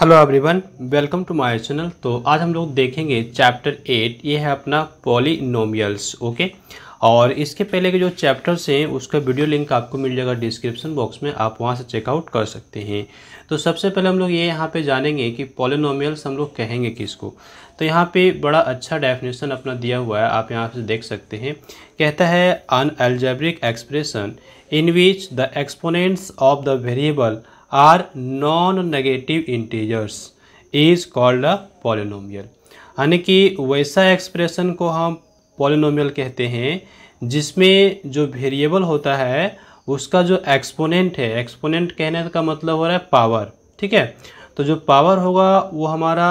hello everyone welcome to my channel तो आज हम लोग देखेंगे चैप्टर एट ये है अपना पॉलीनोमियल्स ओके और इसके पहले के जो चैप्टर्स हैं उसका वीडियो लिंक आपको मिल जाएगा डिस्क्रिप्शन बॉक्स में आप वहां से चेकआउट कर सकते हैं तो सबसे पहले हम लोग ये यहाँ पे जानेंगे कि पॉलिनोमियल्स हम लोग कहेंगे किसको तो यहाँ पे बड़ा अच्छा डेफिनेशन अपना दिया हुआ है आप यहाँ से देख सकते हैं कहता है an algebraic expression in which the exponents of the variable are non negative integers is called a polynomial यानी कि वैसा एक्सप्रेशन को हम पॉलिनोमियल कहते हैं जिसमें जो वेरिएबल होता है उसका जो एक्सपोनेंट है एक्सपोनेंट कहने का मतलब हो रहा है पावर ठीक है तो जो पावर होगा वो हमारा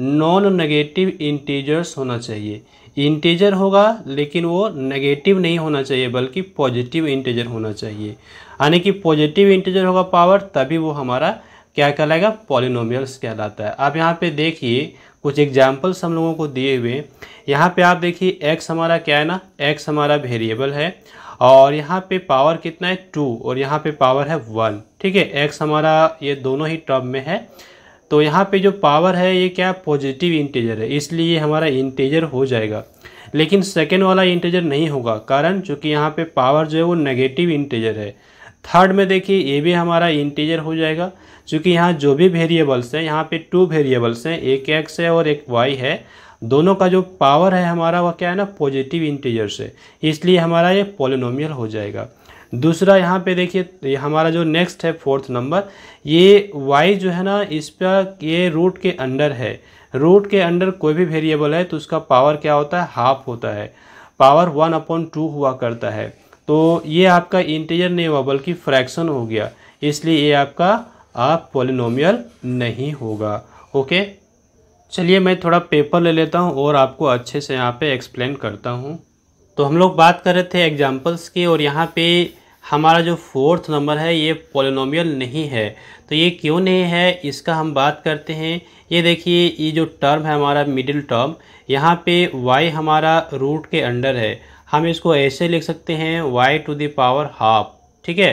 नॉन नेगेटिव इंटीजर्स होना चाहिए इंटीजर होगा लेकिन वो नेगेटिव नहीं होना चाहिए बल्कि पॉजिटिव इंटीजर होना चाहिए यानी कि पॉजिटिव इंटीजर होगा पावर तभी वो हमारा क्या कहलाएगा पॉलिनोमियल्स कहलाता है आप यहाँ पे देखिए कुछ एग्जाम्पल्स हम लोगों को दिए हुए यहाँ पे आप देखिए एक्स हमारा क्या है ना एक्स हमारा वेरिएबल है और यहाँ पे पावर कितना है टू और यहाँ पे पावर है वन ठीक है एक्स हमारा ये दोनों ही टर्म में है तो यहाँ पे जो पावर है ये क्या पॉजिटिव इंटीजर है इसलिए ये हमारा इंटीजर हो जाएगा लेकिन सेकेंड वाला इंटीजर नहीं होगा कारण चूँकि यहाँ पे पावर जो है वो नेगेटिव इंटीजर है थर्ड में देखिए ये भी हमारा इंटीजर हो जाएगा चूँकि यहाँ जो भी वेरिएबल्स हैं यहाँ पे टू वेरिएबल्स हैं एक एक्स है और एक वाई है दोनों का जो पावर है हमारा वह क्या है ना पॉजिटिव इंटीजर है इसलिए हमारा ये पोलिनोमियल हो जाएगा दूसरा यहाँ पे देखिए हमारा जो नेक्स्ट है फोर्थ नंबर ये वाई जो है ना इस पर ये रूट के अंडर है रूट के अंडर कोई भी वेरिएबल है तो उसका पावर क्या होता है हाफ होता है पावर वन अपॉन टू हुआ करता है तो ये आपका इंटीजर नहीं हुआ बल्कि फ्रैक्शन हो गया इसलिए ये आपका आप पोलिनोमियल नहीं होगा ओके चलिए मैं थोड़ा पेपर ले लेता हूँ और आपको अच्छे से यहाँ पे एक्सप्लेन करता हूँ तो हम लोग बात कर रहे थे एग्जाम्पल्स की और यहाँ पे हमारा जो फोर्थ नंबर है ये पोलिनोमियल नहीं है तो ये क्यों नहीं है इसका हम बात करते हैं ये देखिए ये जो टर्म है हमारा मिडिल टर्म यहाँ पे y हमारा रूट के अंडर है हम इसको ऐसे लिख सकते हैं y to the power half ठीक है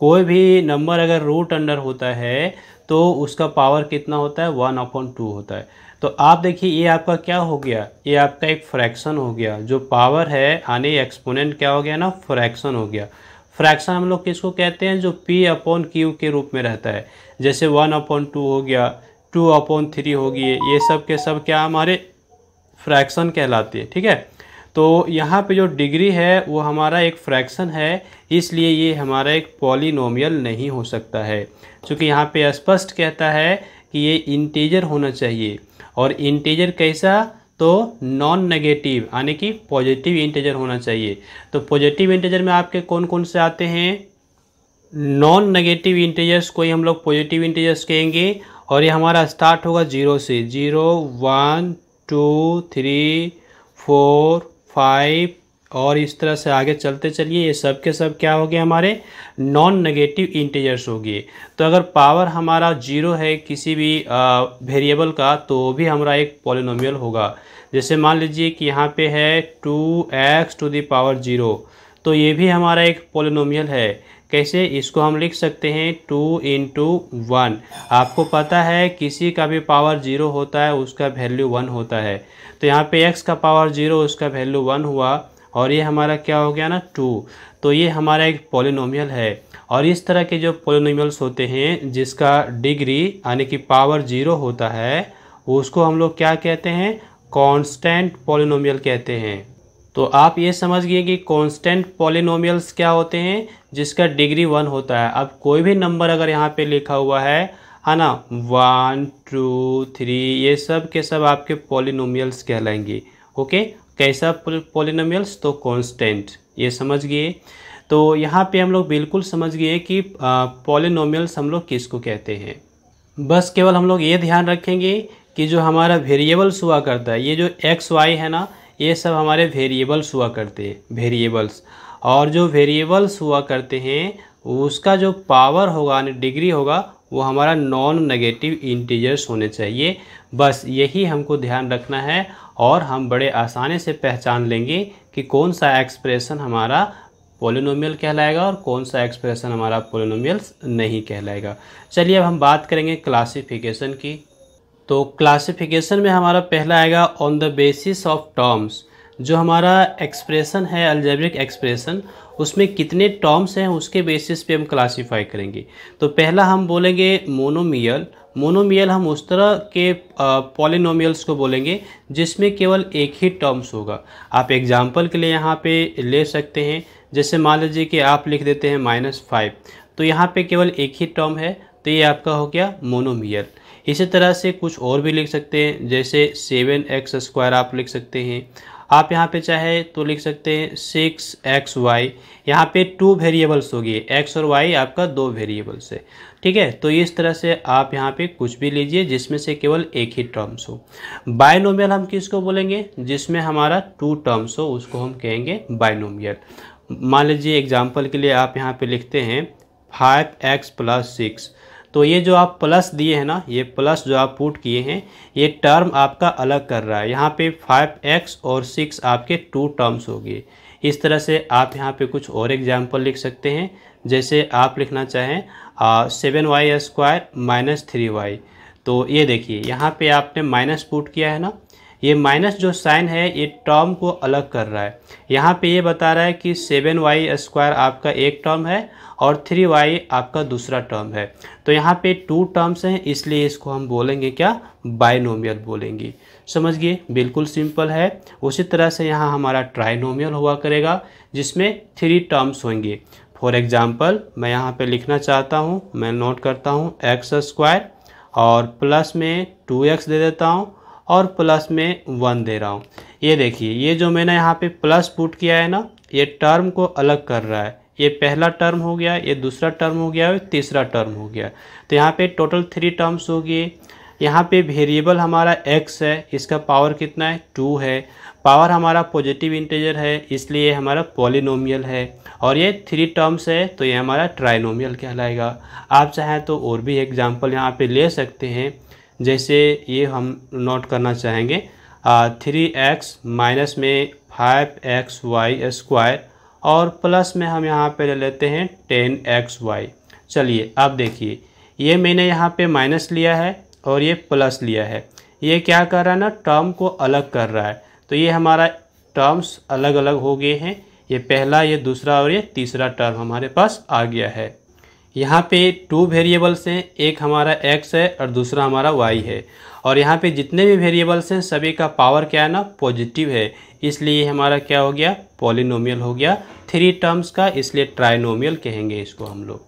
कोई भी नंबर अगर रूट अंडर होता है तो उसका पावर कितना होता है वन अपॉन टू होता है तो आप देखिए ये आपका क्या हो गया ये आपका एक फ्रैक्शन हो गया जो पावर है यानी एक्सपोनेंट क्या हो गया ना फ्रैक्शन हो गया फ्रैक्शन हम लोग किसको कहते हैं जो पी अपॉन क्यू के रूप में रहता है जैसे वन अपॉन टू हो गया टू अपॉन थ्री हो गए ये सब के सब क्या हमारे फ्रैक्शन कहलाते हैं ठीक है तो यहाँ पे जो डिग्री है वो हमारा एक फ्रैक्शन है इसलिए ये हमारा एक पॉलिनोमियल नहीं हो सकता है क्योंकि यहाँ पे स्पष्ट कहता है कि ये इंटीजर होना चाहिए और इंटीजर कैसा तो नॉन नेगेटिव यानी कि पॉजिटिव इंटीजर होना चाहिए तो पॉजिटिव इंटीजर में आपके कौन कौन से आते हैं नॉन नेगेटिव इंटीजर्स को ही हम लोग पॉजिटिव इंटीजर्स कहेंगे और ये हमारा स्टार्ट होगा जीरो से zero one two three four five और इस तरह से आगे चलते चलिए ये सब के सब क्या हो गए हमारे नॉन नेगेटिव इंटीजर्स हो गए तो अगर पावर हमारा जीरो है किसी भी वेरिएबल का तो भी हमारा एक पॉलिनोमियल होगा जैसे मान लीजिए कि यहाँ पे है two x to the power zero तो ये भी हमारा एक पोलिनोमियल है कैसे इसको हम लिख सकते हैं टू इंटू वन आपको पता है किसी का भी पावर जीरो होता है उसका वैल्यू वन होता है तो यहाँ पे एक्स का पावर जीरो उसका वैल्यू वन हुआ और ये हमारा क्या हो गया ना टू तो ये हमारा एक पोलिनोमियल है और इस तरह के जो पोलिनोमियल्स होते हैं जिसका डिग्री यानी कि पावर जीरो होता है उसको हम लोग क्या कहते हैं कांस्टेंट पोलिनोमियल कहते हैं तो आप ये समझिए कि कांस्टेंट पोलिनोमियल्स क्या होते हैं जिसका डिग्री वन होता है अब कोई भी नंबर अगर यहाँ पर लिखा हुआ है है ना वन टू थ्री ये सब के सब आपके पोलिनोमियल्स कहलाएंगे ओके कैसा पोलिनोमियल्स तो कॉन्स्टेंट ये समझ गए तो यहाँ पे हम लोग बिल्कुल समझ गए कि पोलिनोमियल्स हम लोग किसको कहते हैं बस केवल हम लोग ये ध्यान रखेंगे कि जो हमारा वेरिएबल्स हुआ करता है ये जो एक्स वाई है ना ये सब हमारे वेरिएबल्स हुआ करते हैं वेरिएबल्स और जो वेरिएबल्स हुआ करते हैं उसका जो पावर होगा यानी डिग्री होगा वो हमारा नॉन नेगेटिव इंटीजर्स होने चाहिए बस यही हमको ध्यान रखना है और हम बड़े आसानी से पहचान लेंगे कि कौन सा एक्सप्रेशन हमारा पोलिनोमियल कहलाएगा और कौन सा एक्सप्रेशन हमारा पोलिनोमियल नहीं कहलाएगा चलिए अब हम बात करेंगे क्लासिफिकेशन की तो क्लासिफिकेशन में हमारा पहला आएगा on the basis of terms जो हमारा एक्सप्रेशन है अल्जेब्रिक एक्सप्रेशन उसमें कितने टर्म्स हैं उसके बेसिस पे हम क्लासिफाई करेंगे तो पहला हम बोलेंगे मोनोमियल मोनोमियल हम उस तरह के पॉलिनोमियल्स को बोलेंगे जिसमें केवल एक ही टर्म्स होगा आप एग्जाम्पल के लिए यहाँ पे ले सकते हैं जैसे मान लीजिए कि आप लिख देते हैं माइनस फाइव तो यहाँ पे केवल एक ही टर्म है तो ये आपका हो गया मोनोमियल इसी तरह से कुछ और भी लिख सकते हैं जैसे सेवन एक्स स्क्वायर आप लिख सकते हैं आप यहाँ पे चाहे तो लिख सकते हैं सिक्स एक्स वाई यहाँ पे टू वेरिएबल्स होगी एक्स और वाई आपका दो वेरिएबल्स है ठीक है तो इस तरह से आप यहाँ पे कुछ भी लीजिए जिसमें से केवल एक ही टर्म्स हो बायनोमियल हम किसको बोलेंगे जिसमें हमारा टू टर्म्स हो उसको हम कहेंगे बायनोमियल मान लीजिए एग्जाम्पल के लिए आप यहाँ पर लिखते हैं फाइव एक्स प्लस सिक्स तो ये जो आप प्लस दिए हैं ना ये प्लस जो आप पुट किए हैं ये टर्म आपका अलग कर रहा है यहाँ पे फाइव एक्स और सिक्स आपके टू टर्म्स होगी इस तरह से आप यहाँ पे कुछ और एग्जाम्पल लिख सकते हैं जैसे आप लिखना चाहें seven y square minus three y तो ये देखिए यहाँ पे आपने माइनस पुट किया है ना ये माइनस जो साइन है ये टर्म को अलग कर रहा है यहाँ पे ये बता रहा है कि सेवन वाई स्क्वायर आपका एक टर्म है और थ्री वाई आपका दूसरा टर्म है तो यहाँ पे टू टर्म्स हैं इसलिए इसको हम बोलेंगे क्या बायनोमियल बोलेंगे समझिए बिल्कुल सिंपल है उसी तरह से यहाँ हमारा ट्राइनोमियल हुआ करेगा जिसमें थ्री टर्म्स होंगे फॉर एग्ज़ाम्पल मैं यहाँ पर लिखना चाहता हूँ मैं नोट करता हूँ एक्स स्क्वायर और प्लस में टू एक्स दे देता हूँ और प्लस में वन दे रहा हूँ ये देखिए ये जो मैंने यहाँ पे प्लस पुट किया है ना ये टर्म को अलग कर रहा है ये पहला टर्म हो गया ये दूसरा टर्म हो गया और तीसरा टर्म हो गया तो यहाँ पे टोटल थ्री टर्म्स हो गए यहाँ पे वेरिएबल हमारा x है इसका पावर कितना है टू है पावर हमारा पॉजिटिव इंटेजर है इसलिए ये हमारा पॉलिनोमियल है और ये थ्री टर्म्स है तो ये हमारा ट्राइनोमियल कहलाएगा आप चाहें तो और भी एग्जाम्पल यहाँ पर ले सकते हैं जैसे ये हम नोट करना चाहेंगे थ्री एक्स माइनस में फाइव एक्स वाई स्क्वायर और प्लस में हम यहाँ पे ले लेते हैं टेन एक्स वाई चलिए अब देखिए ये मैंने यहाँ पे माइनस लिया है और ये प्लस लिया है ये क्या कर रहा है ना टर्म को अलग कर रहा है तो ये हमारा टर्म्स अलग अलग हो गए हैं ये पहला ये दूसरा और ये तीसरा टर्म हमारे पास आ गया है यहाँ पे टू वेरिएबल्स हैं एक हमारा एक्स है और दूसरा हमारा वाई है और यहाँ पे जितने भी वेरिएबल्स हैं सभी का पावर क्या है ना पॉजिटिव है इसलिए हमारा क्या हो गया पॉलिनोमियल हो गया थ्री टर्म्स का इसलिए ट्राइनोमियल कहेंगे इसको हम लोग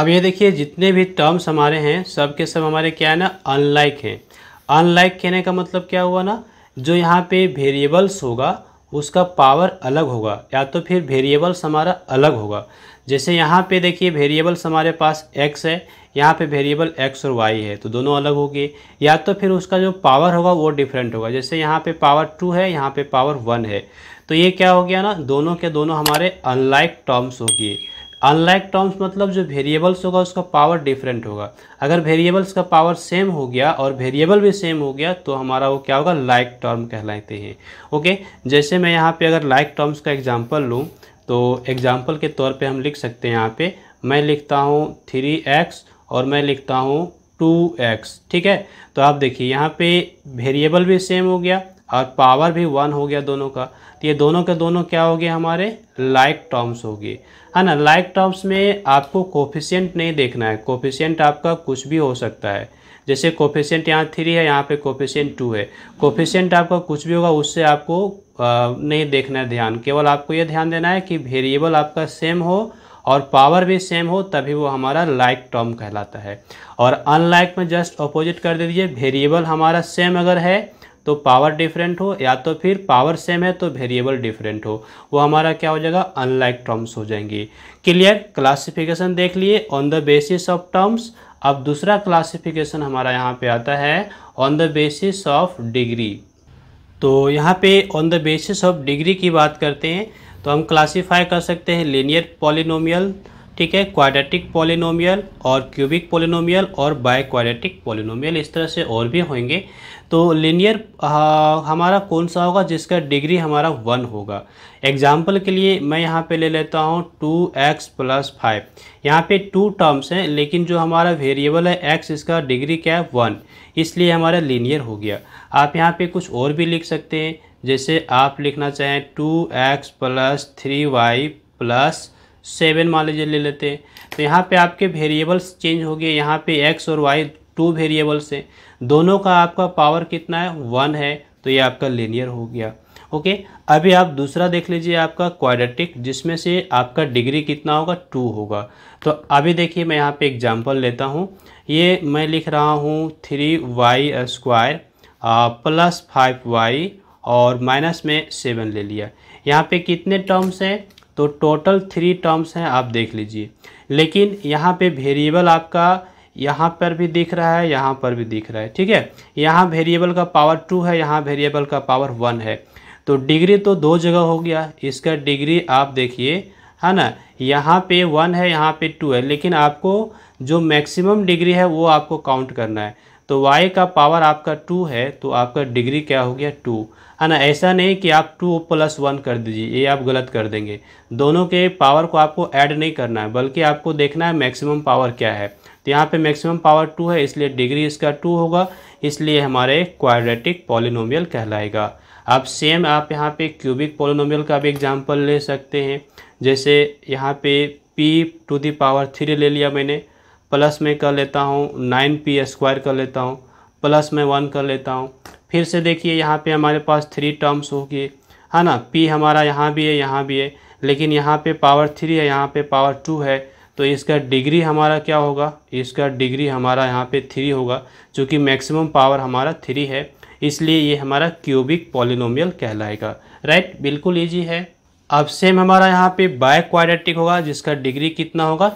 अब ये देखिए जितने भी टर्म्स हमारे हैं सब के सब हमारे क्या है ना अनलाइक हैं अनलाइक कहने का मतलब क्या हुआ ना जो यहाँ पे वेरिएबल्स होगा उसका पावर अलग होगा या तो फिर वेरिएबल्स हमारा अलग होगा जैसे यहाँ पे देखिए वेरिएबल्स हमारे पास x है यहाँ पे वेरिएबल x और y है तो दोनों अलग हो गए या तो फिर उसका जो पावर होगा वो डिफरेंट होगा जैसे यहाँ पे पावर टू है यहाँ पे पावर वन है तो ये क्या हो गया ना दोनों के दोनों हमारे अनलाइक टर्म्स हो गए अनलाइक टर्म्स मतलब जो वेरिएबल्स होगा उसका पावर डिफरेंट होगा अगर वेरिएबल्स का पावर सेम हो गया और वेरिएबल भी सेम हो गया तो हमारा वो क्या होगा लाइक टर्म कहलाते हैं ओके जैसे मैं यहाँ पे अगर लाइक टर्म्स का एग्जांपल लूँ तो एग्ज़ाम्पल के तौर पे हम लिख सकते हैं यहाँ पे मैं लिखता हूँ थ्री एक्स और मैं लिखता हूँ टू एक्स ठीक है तो आप देखिए यहाँ पे वेरिएबल भी सेम हो गया और पावर भी वन हो गया दोनों का तो ये दोनों के दोनों क्या हो गए हमारे लाइक टर्म्स हो गए है ना लाइक टर्म्स में आपको कोफिशियंट नहीं देखना है कोफिशियंट आपका कुछ भी हो सकता है जैसे कोफिशियंट यहाँ थ्री है यहाँ पे कोफिशियंट टू है कोफिशियंट आपका कुछ भी होगा उससे आपको नहीं देखना है ध्यान केवल आपको ये ध्यान देना है कि वेरिएबल आपका सेम हो और पावर भी सेम हो तभी वो हमारा लाइक टर्म कहलाता है और अनलाइक में जस्ट अपोजिट कर दीजिए वेरिएबल हमारा सेम अगर है तो पावर डिफरेंट हो या तो फिर पावर सेम है तो वेरिएबल डिफरेंट हो वो हमारा क्या हो जाएगा अनलाइक टर्म्स हो जाएंगी क्लियर क्लासिफिकेशन देख लिए on the basis of terms अब दूसरा क्लासिफिकेशन हमारा यहाँ पे आता है on the basis of degree तो यहाँ पे on the basis of degree की बात करते हैं तो हम क्लासीफाई कर सकते हैं लीनियर पॉलिनोमियल ठीक है क्वाड्रेटिक पॉलिनोमियल और क्यूबिक पॉलिनोमियल और बाय क्वाड्रेटिक पॉलिनोमियल इस तरह से और भी होंगे तो लिनियर हमारा कौन सा होगा जिसका डिग्री हमारा वन होगा एग्जाम्पल के लिए मैं यहाँ पे ले लेता हूँ टू एक्स प्लस फाइव यहाँ पे टू टर्म्स हैं लेकिन जो हमारा वेरिएबल है एक्स इसका डिग्री क्या है वन इसलिए हमारा लीनियर हो गया आप यहाँ पे कुछ और भी लिख सकते हैं जैसे आप लिखना चाहें two x plus three y plus seven मान लीजिए ले लेते हैं तो यहाँ पे आपके वेरिएबल्स चेंज हो गए यहाँ पे एक्स और वाई टू वेरिएबल्स हैं दोनों का आपका पावर कितना है वन है तो ये आपका लेनियर हो गया ओके अभी आप दूसरा देख लीजिए आपका क्वाड्रेटिक जिसमें से आपका डिग्री कितना होगा टू होगा तो अभी देखिए मैं यहाँ पर एग्जाम्पल लेता हूँ ये मैं लिख रहा हूँ three y square plus five y और माइनस में सेवन ले लिया यहाँ पे कितने टर्म्स हैं तो टोटल थ्री टर्म्स हैं आप देख लीजिए लेकिन यहाँ पे वेरिएबल आपका यहाँ पर भी दिख रहा है यहाँ पर भी दिख रहा है ठीक है यहाँ वेरिएबल का पावर टू है यहाँ वेरिएबल का पावर वन है तो डिग्री तो दो जगह हो गया इसका डिग्री आप देखिए है ना यहाँ पे वन है यहाँ पे टू है लेकिन आपको जो मैक्सिमम डिग्री है वो आपको काउंट करना है तो y का पावर आपका टू है तो आपका डिग्री क्या हो गया टू है ना ऐसा नहीं कि आप टू प्लस वन कर दीजिए ये आप गलत कर देंगे दोनों के पावर को आपको ऐड नहीं करना है बल्कि आपको देखना है मैक्सिमम पावर क्या है तो यहाँ पे मैक्सिमम पावर टू है इसलिए डिग्री इसका टू होगा इसलिए हमारे क्वाड्रेटिक पॉलिनोमियल कहलाएगा आप सेम आप यहाँ पे क्यूबिक पोलिनोमियल का भी एग्जाम्पल ले सकते हैं जैसे यहाँ पे p to the power three ले लिया मैंने प्लस में कर लेता हूँ नाइन पी स्क्वायर कर लेता हूँ प्लस में वन कर लेता हूँ फिर से देखिए यहाँ पे हमारे पास थ्री टर्म्स होगी है हाँ ना पी हमारा यहाँ भी है यहाँ भी है लेकिन यहाँ पे पावर थ्री है यहाँ पे पावर टू है तो इसका डिग्री हमारा क्या होगा इसका डिग्री हमारा यहाँ पे थ्री होगा चूँकि मैक्सिमम पावर हमारा थ्री है इसलिए ये हमारा क्यूबिक पॉलिनोमियल कहलाएगा राइट बिल्कुल ईजी है अब सेम हमारा यहाँ पे बाय क्वाड्रेटिक होगा जिसका डिग्री कितना होगा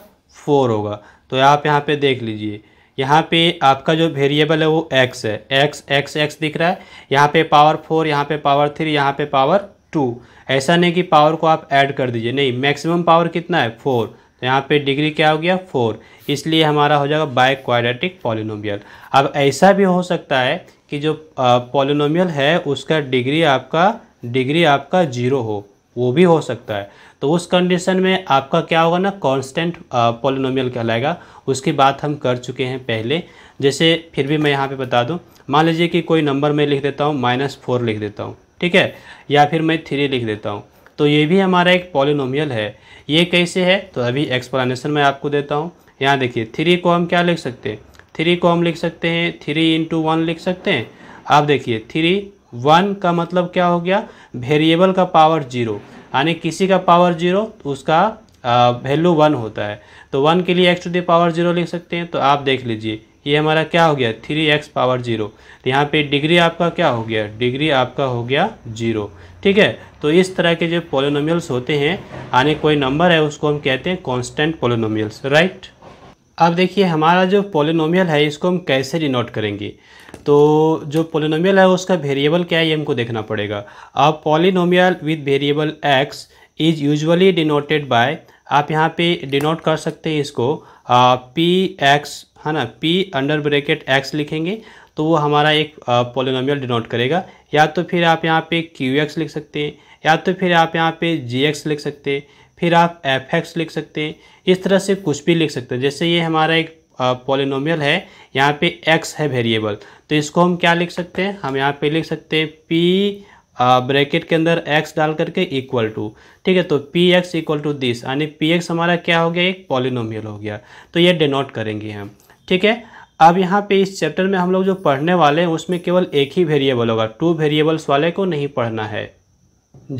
फोर होगा तो आप यहाँ पे देख लीजिए यहाँ पे आपका जो वेरिएबल है वो एक्स है एक्स एक्स एक्स दिख रहा है यहाँ पे पावर फोर यहाँ पे पावर थ्री यहाँ पे पावर टू ऐसा नहीं कि पावर को आप ऐड कर दीजिए नहीं मैक्सिमम पावर कितना है फोर तो यहाँ पे डिग्री क्या हो गया फोर इसलिए हमारा हो जाएगा बाय क्वाड्रेटिक पॉलिनोमियल अब ऐसा भी हो सकता है कि जो पॉलिनोमियल है उसका डिग्री आपका डिग्री आपका जीरो हो वो भी हो सकता है तो उस कंडीशन में आपका क्या होगा ना कांस्टेंट पोलिनोमियल कहलाएगा उसकी बात हम कर चुके हैं पहले जैसे फिर भी मैं यहाँ पे बता दूँ मान लीजिए कि कोई नंबर मैं लिख देता हूँ माइनस फोर लिख देता हूँ ठीक है या फिर मैं थ्री लिख देता हूँ तो ये भी हमारा एक पॉलिनोमियल है ये कैसे है तो अभी एक्सप्लानेशन मैं आपको देता हूँ यहाँ देखिए थ्री को हम क्या लिख सकते हैं थ्री को हम लिख सकते हैं थ्री इंटू वन लिख सकते हैं आप देखिए थ्री वन का मतलब क्या हो गया वेरिएबल का पावर जीरो यानी किसी का पावर जीरो तो उसका वैल्यू वन होता है तो वन के लिए x to the power zero लिख सकते हैं तो आप देख लीजिए ये हमारा क्या हो गया थ्री एक्स पावर जीरो तो यहाँ पे डिग्री आपका क्या हो गया डिग्री आपका हो गया जीरो ठीक है तो इस तरह के जो पोलिनोमियल्स होते हैं यानी कोई नंबर है उसको हम कहते हैं कॉन्स्टेंट पोलिनोमियल्स राइट अब देखिए हमारा जो पोलिनोमियल है इसको हम कैसे डिनोट करेंगे तो जो पोलिनोमियल है उसका वेरिएबल क्या है ये हमको देखना पड़ेगा अब polynomial with variable x is usually denoted by आप यहाँ पे डिनोट कर सकते हैं इसको पी एक्स है ना पी अंडर ब्रेकेट एक्स लिखेंगे तो वो हमारा एक पोलिनोमियल डिनोट करेगा या तो फिर आप यहाँ पे क्यू एक्स लिख सकते हैं या तो फिर आप यहाँ पे जी एक्स लिख सकते हैं फिर आप एफ एक्स लिख सकते हैं इस तरह से कुछ भी लिख सकते हैं जैसे ये हमारा एक पॉलिनोमियल है यहाँ पे एक्स है वेरिएबल तो इसको हम क्या लिख सकते हैं हम यहाँ पे लिख सकते हैं पी ब्रैकेट के अंदर एक्स डाल करके इक्वल टू ठीक है तो p x equal to this यानी पी एक्स हमारा क्या हो गया एक पॉलिनोमियल हो गया तो ये डिनोट करेंगे हम ठीक है अब यहाँ पे इस चैप्टर में हम लोग जो पढ़ने वाले हैं उसमें केवल एक ही वेरिएबल होगा टू वेरिएबल्स वाले को नहीं पढ़ना है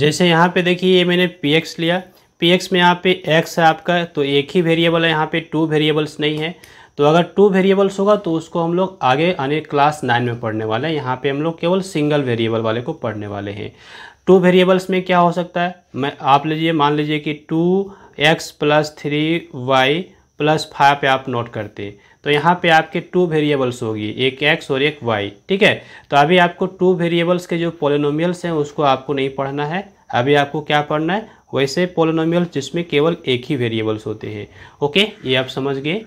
जैसे यहाँ पे देखिए ये मैंने पी एक्स लिया पी एक्स में यहाँ पे एक्स है आपका तो एक ही वेरिएबल है यहाँ पे टू वेरिएबल्स नहीं है तो अगर टू वेरिएबल्स होगा तो उसको हम लोग आगे आने क्लास नाइन में पढ़ने वाले हैं यहाँ पे हम लोग केवल सिंगल वेरिएबल वाले को पढ़ने वाले हैं टू वेरिएबल्स में क्या हो सकता है मैं आप लीजिए मान लीजिए कि two x plus three y plus five आप नोट करते तो यहाँ पे आपके टू वेरिएबल्स होगी एक एक्स और एक वाई ठीक है तो अभी आपको टू वेरिएबल्स के जो पोलिनोमियल्स हैं उसको आपको नहीं पढ़ना है अभी आपको क्या पढ़ना है वैसे पोलोनोमियल जिसमें केवल एक ही वेरिएबल्स होते हैं ओके ये आप समझ गए